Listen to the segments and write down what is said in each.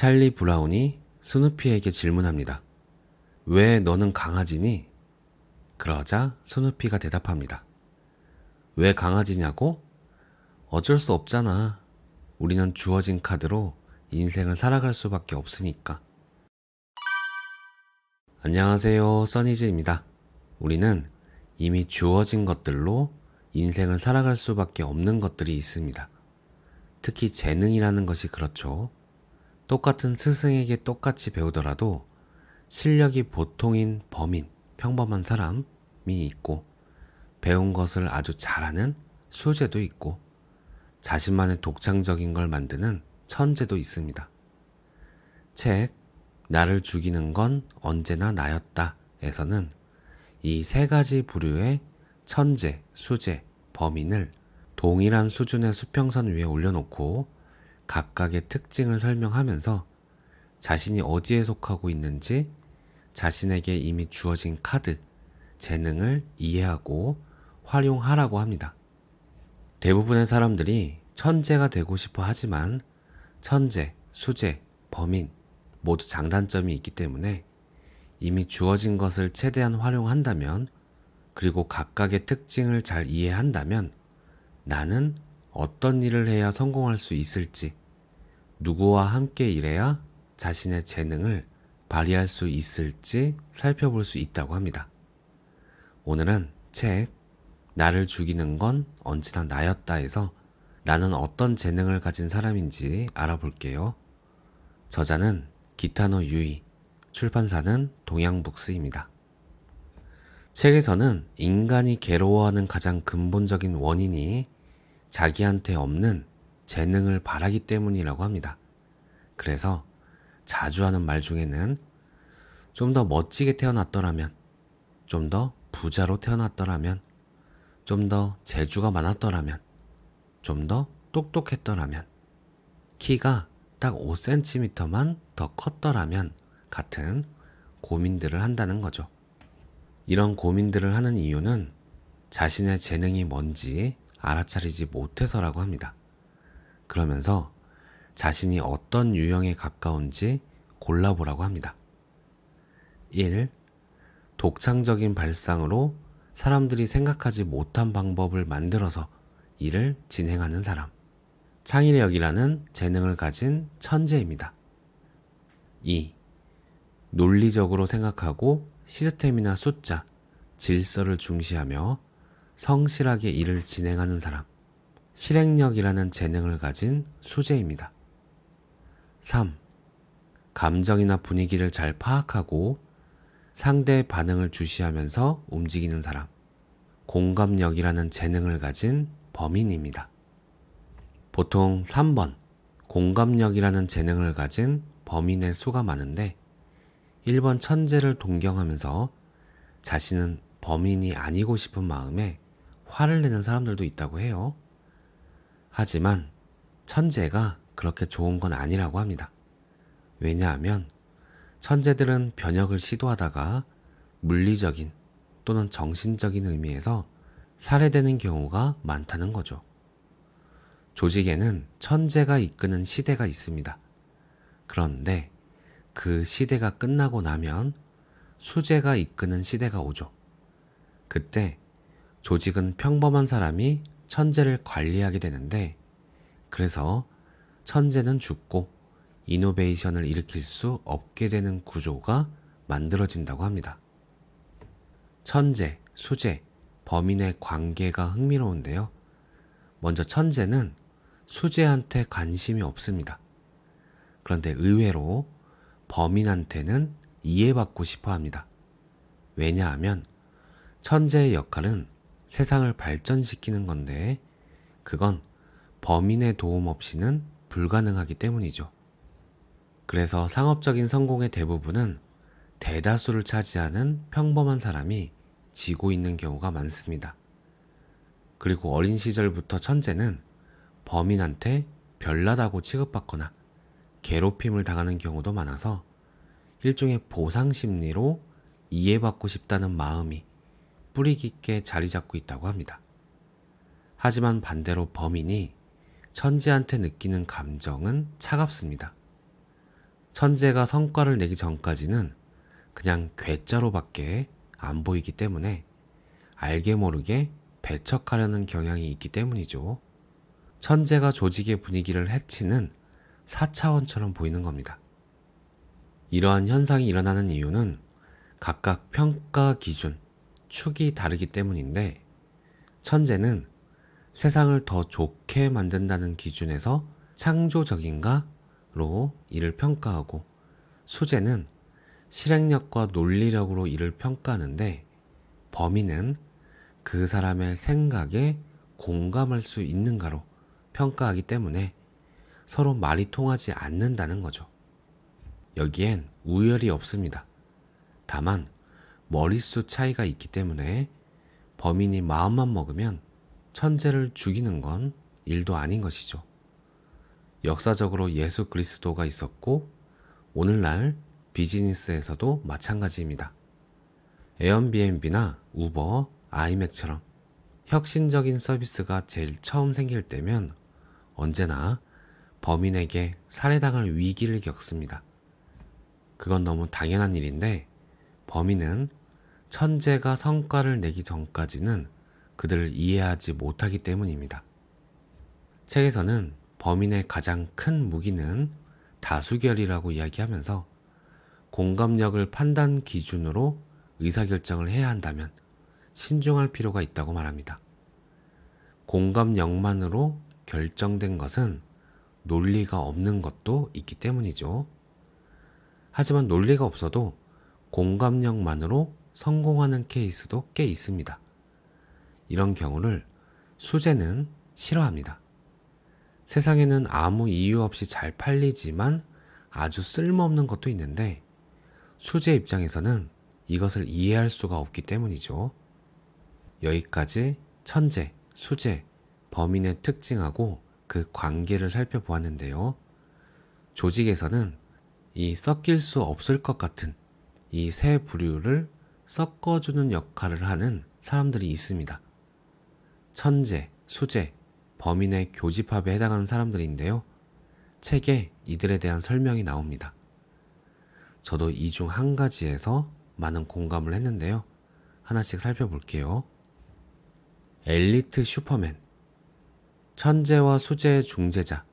찰리 브라운이 스누피에게 질문합니다. 왜 너는 강아지니? 그러자 스누피가 대답합니다. 왜 강아지냐고? 어쩔 수 없잖아. 우리는 주어진 카드로 인생을 살아갈 수밖에 없으니까. 안녕하세요. 써니즈입니다. 우리는 이미 주어진 것들로 인생을 살아갈 수밖에 없는 것들이 있습니다. 특히 재능이라는 것이 그렇죠. 똑같은 스승에게 똑같이 배우더라도 실력이 보통인 범인, 평범한 사람이 있고 배운 것을 아주 잘하는 수제도 있고 자신만의 독창적인 걸 만드는 천재도 있습니다. 책 나를 죽이는 건 언제나 나였다에서는 이 세 가지 부류의 천재, 수재, 범인을 동일한 수준의 수평선 위에 올려놓고 각각의 특징을 설명하면서 자신이 어디에 속하고 있는지 자신에게 이미 주어진 카드, 재능을 이해하고 활용하라고 합니다. 대부분의 사람들이 천재가 되고 싶어 하지만 천재, 수재, 범인 모두 장단점이 있기 때문에 이미 주어진 것을 최대한 활용한다면 그리고 각각의 특징을 잘 이해한다면 나는 어떤 일을 해야 성공할 수 있을지 누구와 함께 일해야 자신의 재능을 발휘할 수 있을지 살펴볼 수 있다고 합니다. 오늘은 책 나를 죽이는 건 언제나 나였다에서 나는 어떤 재능을 가진 사람인지 알아볼게요. 저자는 기타노 유이, 출판사는 동양북스입니다. 책에서는 인간이 괴로워하는 가장 근본적인 원인이 자기한테 없는 재능을 바라기 때문이라고 합니다. 그래서 자주 하는 말 중에는 좀 더 멋지게 태어났더라면, 좀 더 부자로 태어났더라면, 좀 더 재주가 많았더라면, 좀 더 똑똑했더라면, 키가 딱 5cm만 더 컸더라면 같은 고민들을 한다는 거죠. 이런 고민들을 하는 이유는 자신의 재능이 뭔지 알아차리지 못해서라고 합니다. 그러면서 자신이 어떤 유형에 가까운지 골라보라고 합니다. 1. 독창적인 발상으로 사람들이 생각하지 못한 방법을 만들어서 일을 진행하는 사람. 창의력이라는 재능을 가진 천재입니다. 2. 논리적으로 생각하고 시스템이나 숫자, 질서를 중시하며 성실하게 일을 진행하는 사람. 실행력이라는 재능을 가진 수재입니다. 3. 감정이나 분위기를 잘 파악하고 상대의 반응을 주시하면서 움직이는 사람. 공감력이라는 재능을 가진 범인입니다. 보통 3번, 공감력이라는 재능을 가진 범인의 수가 많은데 1번 천재를 동경하면서 자신은 범인이 아니고 싶은 마음에 화를 내는 사람들도 있다고 해요. 하지만 천재가 그렇게 좋은 건 아니라고 합니다. 왜냐하면 천재들은 변혁을 시도하다가 물리적인 또는 정신적인 의미에서 살해되는 경우가 많다는 거죠. 조직에는 천재가 이끄는 시대가 있습니다. 그런데 그 시대가 끝나고 나면 수재가 이끄는 시대가 오죠. 그때 조직은 평범한 사람이 천재를 관리하게 되는데 그래서 천재는 죽고 이노베이션을 일으킬 수 없게 되는 구조가 만들어진다고 합니다. 천재, 수재, 범인의 관계가 흥미로운데요. 먼저 천재는 수재한테 관심이 없습니다. 그런데 의외로 범인한테는 이해받고 싶어 합니다. 왜냐하면 천재의 역할은 세상을 발전시키는 건데 그건 범인의 도움 없이는 불가능하기 때문이죠. 그래서 상업적인 성공의 대부분은 대다수를 차지하는 평범한 사람이 지고 있는 경우가 많습니다. 그리고 어린 시절부터 천재는 범인한테 별나다고 취급받거나 괴롭힘을 당하는 경우도 많아서 일종의 보상 심리로 이해받고 싶다는 마음이 뿌리 깊게 자리 잡고 있다고 합니다. 하지만 반대로 범인이 천재한테 느끼는 감정은 차갑습니다. 천재가 성과를 내기 전까지는 그냥 괴짜로밖에 안 보이기 때문에 알게 모르게 배척하려는 경향이 있기 때문이죠. 천재가 조직의 분위기를 해치는 4차원처럼 보이는 겁니다. 이러한 현상이 일어나는 이유는 각각 평가 기준, 축이 다르기 때문인데 천재는 세상을 더 좋게 만든다는 기준에서 창조적인가로 이를 평가하고 수재는 실행력과 논리력으로 이를 평가하는데 범인은 그 사람의 생각에 공감할 수 있는가로 평가하기 때문에 서로 말이 통하지 않는다는 거죠. 여기엔 우열이 없습니다. 다만 머릿수 차이가 있기 때문에 범인이 마음만 먹으면 천재를 죽이는 건 일도 아닌 것이죠. 역사적으로 예수 그리스도가 있었고 오늘날 비즈니스에서도 마찬가지입니다. 에어비앤비나 우버, 아이맥처럼 혁신적인 서비스가 제일 처음 생길 때면 언제나 범인에게 살해당할 위기를 겪습니다. 그건 너무 당연한 일인데 범인은 천재가 성과를 내기 전까지는 그들을 이해하지 못하기 때문입니다. 책에서는 범인의 가장 큰 무기는 다수결이라고 이야기하면서 공감력을 판단 기준으로 의사결정을 해야 한다면 신중할 필요가 있다고 말합니다. 공감력만으로 결정된 것은 논리가 없는 것도 있기 때문이죠. 하지만 논리가 없어도 공감력만으로 성공하는 케이스도 꽤 있습니다. 이런 경우를 수제는 싫어합니다. 세상에는 아무 이유 없이 잘 팔리지만 아주 쓸모없는 것도 있는데 수제 입장에서는 이것을 이해할 수가 없기 때문이죠. 여기까지 천재, 수제, 범인의 특징하고 그 관계를 살펴보았는데요. 조직에서는 이 섞일 수 없을 것 같은 이 세 부류를 섞어주는 역할을 하는 사람들이 있습니다. 천재, 수재, 범인의 교집합에 해당하는 사람들인데요. 책에 이들에 대한 설명이 나옵니다. 저도 이 중 한 가지에서 많은 공감을 했는데요. 하나씩 살펴볼게요. 엘리트 슈퍼맨. 천재와 수재의 중재자.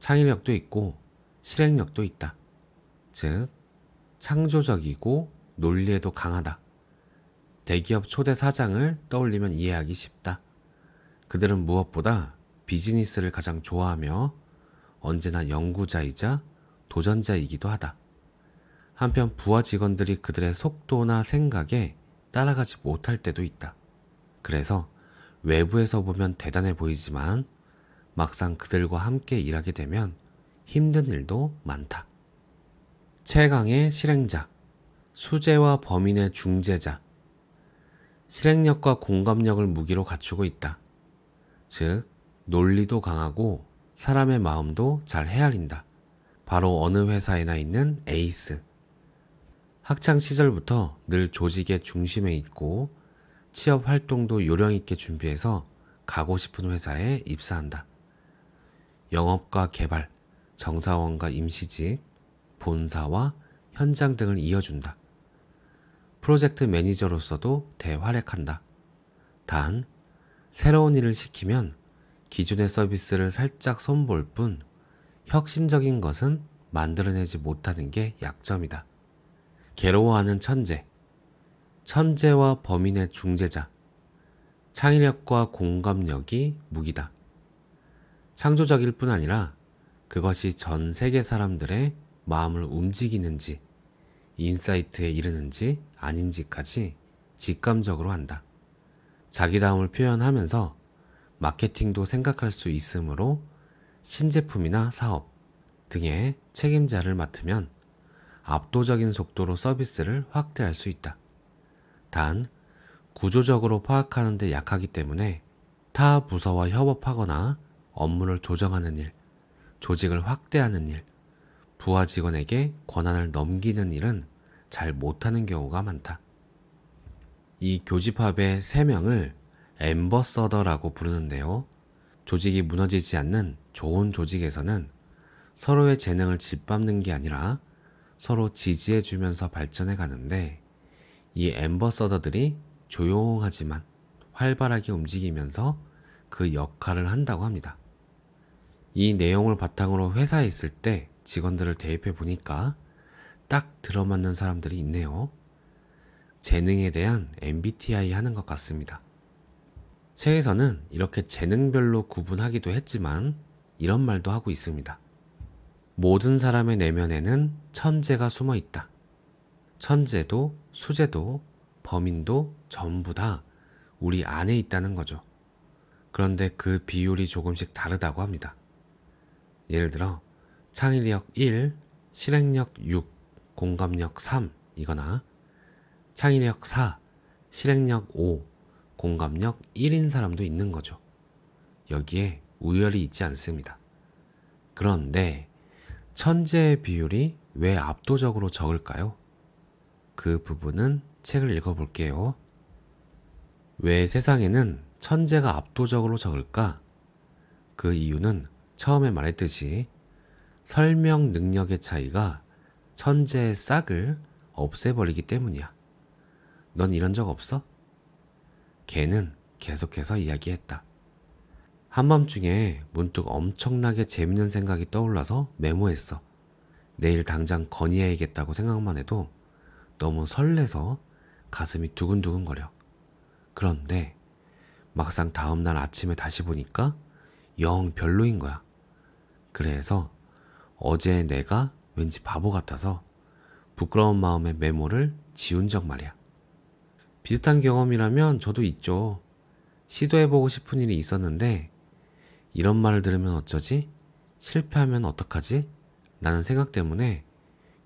창의력도 있고 실행력도 있다. 즉, 창조적이고 논리에도 강하다. 대기업 초대 사장을 떠올리면 이해하기 쉽다. 그들은 무엇보다 비즈니스를 가장 좋아하며 언제나 연구자이자 도전자이기도 하다. 한편 부하 직원들이 그들의 속도나 생각에 따라가지 못할 때도 있다. 그래서 외부에서 보면 대단해 보이지만 막상 그들과 함께 일하게 되면 힘든 일도 많다. 최강의 실행자 수재와 범인의 중재자, 실행력과 공감력을 무기로 갖추고 있다. 즉, 논리도 강하고 사람의 마음도 잘 헤아린다. 바로 어느 회사에나 있는 에이스. 학창 시절부터 늘 조직의 중심에 있고 취업 활동도 요령 있게 준비해서 가고 싶은 회사에 입사한다. 영업과 개발, 정사원과 임시직, 본사와 현장 등을 이어준다. 프로젝트 매니저로서도 대활약한다. 단, 새로운 일을 시키면 기존의 서비스를 살짝 손볼 뿐 혁신적인 것은 만들어내지 못하는 게 약점이다. 괴로워하는 천재. 천재와 범인의 중재자. 창의력과 공감력이 무기다. 창조적일 뿐 아니라 그것이 전 세계 사람들의 마음을 움직이는지 인사이트에 이르는지 아닌지까지 직감적으로 한다. 자기다움을 표현하면서 마케팅도 생각할 수 있으므로 신제품이나 사업 등의 책임자를 맡으면 압도적인 속도로 서비스를 확대할 수 있다. 단, 구조적으로 파악하는 데 약하기 때문에 타 부서와 협업하거나 업무를 조정하는 일, 조직을 확대하는 일, 부하 직원에게 권한을 넘기는 일은 잘 못하는 경우가 많다. 이 교집합의 3 명을 엠버서더라고 부르는데요. 조직이 무너지지 않는 좋은 조직에서는 서로의 재능을 짓밟는 게 아니라 서로 지지해주면서 발전해 가는데 이 엠버서더들이 조용하지만 활발하게 움직이면서 그 역할을 한다고 합니다. 이 내용을 바탕으로 회사에 있을 때 직원들을 대입해 보니까 딱 들어맞는 사람들이 있네요. 재능에 대한 MBTI 하는 것 같습니다. 책에서는 이렇게 재능별로 구분하기도 했지만 이런 말도 하고 있습니다. 모든 사람의 내면에는 천재가 숨어 있다. 천재도 수재도 범인도 전부 다 우리 안에 있다는 거죠. 그런데 그 비율이 조금씩 다르다고 합니다. 예를 들어 창의력 1, 실행력 6, 공감력 3 이거나 창의력 4, 실행력 5, 공감력 1인 사람도 있는 거죠. 여기에 우열이 있지 않습니다. 그런데 천재의 비율이 왜 압도적으로 적을까요? 그 부분은 책을 읽어볼게요. 왜 세상에는 천재가 압도적으로 적을까? 그 이유는 처음에 말했듯이 설명 능력의 차이가 천재의 싹을 없애버리기 때문이야. 넌 이런 적 없어? 걔는 계속해서 이야기했다. 한밤중에 문득 엄청나게 재밌는 생각이 떠올라서 메모했어. 내일 당장 건의해야겠다고 생각만 해도 너무 설레서 가슴이 두근두근거려. 그런데 막상 다음날 아침에 다시 보니까 영 별로인 거야. 그래서 어제 내가 왠지 바보 같아서 부끄러운 마음에 메모를 지운 적 말이야. 비슷한 경험이라면 저도 있죠. 시도해보고 싶은 일이 있었는데 이런 말을 들으면 어쩌지? 실패하면 어떡하지? 라는 생각 때문에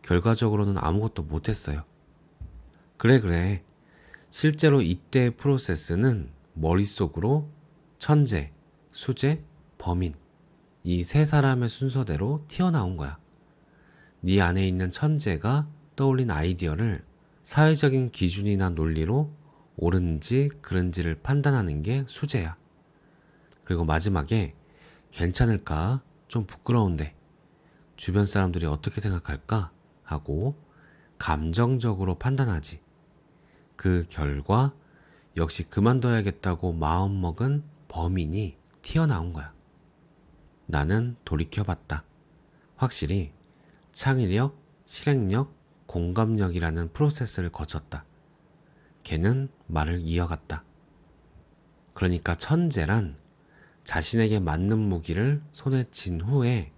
결과적으로는 아무것도 못했어요. 그래, 그래. 실제로 이때의 프로세스는 머릿속으로 천재, 수재, 범인, 이세 사람의 순서대로 튀어나온 거야. 네 안에 있는 천재가 떠올린 아이디어를 사회적인 기준이나 논리로 옳은지 그른지를 판단하는 게 수제야. 그리고 마지막에 괜찮을까? 좀 부끄러운데 주변 사람들이 어떻게 생각할까? 하고 감정적으로 판단하지. 그 결과 역시 그만둬야겠다고 마음먹은 범인이 튀어나온 거야. 나는 돌이켜봤다. 확실히 창의력, 실행력, 공감력이라는 프로세스를 거쳤다. 걔는 말을 이어갔다. 그러니까 천재란 자신에게 맞는 무기를 손에 쥔 후에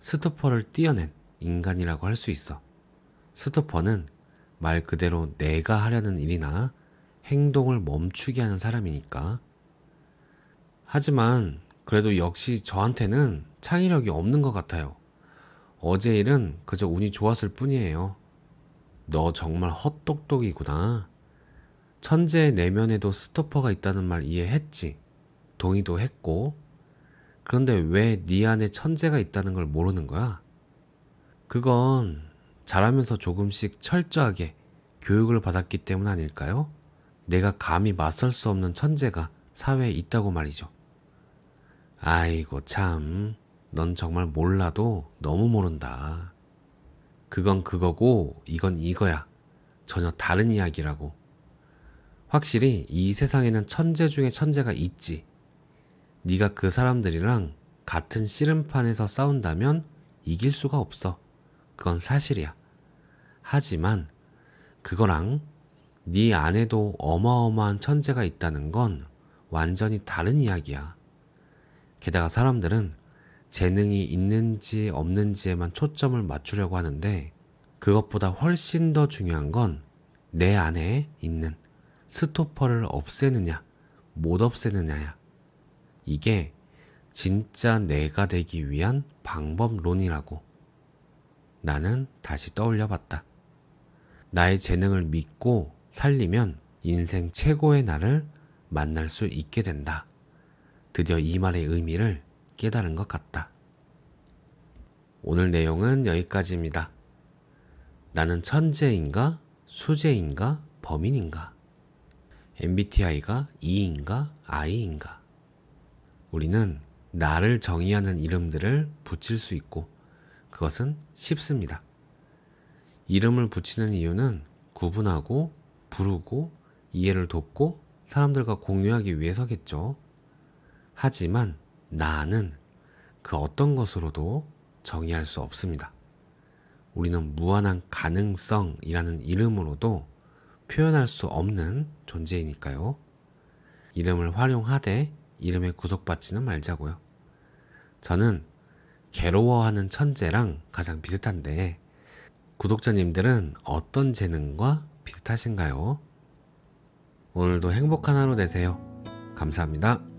스토퍼를 띄어낸 인간이라고 할 수 있어. 스토퍼는 말 그대로 내가 하려는 일이나 행동을 멈추게 하는 사람이니까. 하지만 그래도 역시 저한테는 창의력이 없는 것 같아요. 어제 일은 그저 운이 좋았을 뿐이에요. 너 정말 헛똑똑이구나. 천재의 내면에도 스토퍼가 있다는 말 이해했지. 동의도 했고. 그런데 왜 네 안에 천재가 있다는 걸 모르는 거야? 그건 자라면서 조금씩 철저하게 교육을 받았기 때문 아닐까요? 내가 감히 맞설 수 없는 천재가 사회에 있다고 말이죠. 아이고 참, 넌 정말 몰라도 너무 모른다. 그건 그거고 이건 이거야. 전혀 다른 이야기라고. 확실히 이 세상에는 천재 중에 천재가 있지. 네가 그 사람들이랑 같은 씨름판에서 싸운다면 이길 수가 없어. 그건 사실이야. 하지만 그거랑 네 안에도 어마어마한 천재가 있다는 건 완전히 다른 이야기야. 게다가 사람들은 재능이 있는지 없는지에만 초점을 맞추려고 하는데 그것보다 훨씬 더 중요한 건 내 안에 있는 스토퍼를 없애느냐, 못 없애느냐야. 이게 진짜 내가 되기 위한 방법론이라고 나는 다시 떠올려 봤다. 나의 재능을 믿고 살리면 인생 최고의 나를 만날 수 있게 된다. 드디어 이 말의 의미를 깨달은 것 같다. 오늘 내용은 여기까지입니다. 나는 천재인가, 수재인가, 범인인가? MBTI가 E인가, I인가? 우리는 나를 정의하는 이름들을 붙일 수 있고 그것은 쉽습니다. 이름을 붙이는 이유는 구분하고 부르고 이해를 돕고 사람들과 공유하기 위해서겠죠. 하지만 나는 그 어떤 것으로도 정의할 수 없습니다. 우리는 무한한 가능성이라는 이름으로도 표현할 수 없는 존재이니까요. 이름을 활용하되 이름에 구속받지는 말자고요. 저는 괴로워하는 천재랑 가장 비슷한데 구독자님들은 어떤 재능과 비슷하신가요? 오늘도 행복한 하루 되세요. 감사합니다.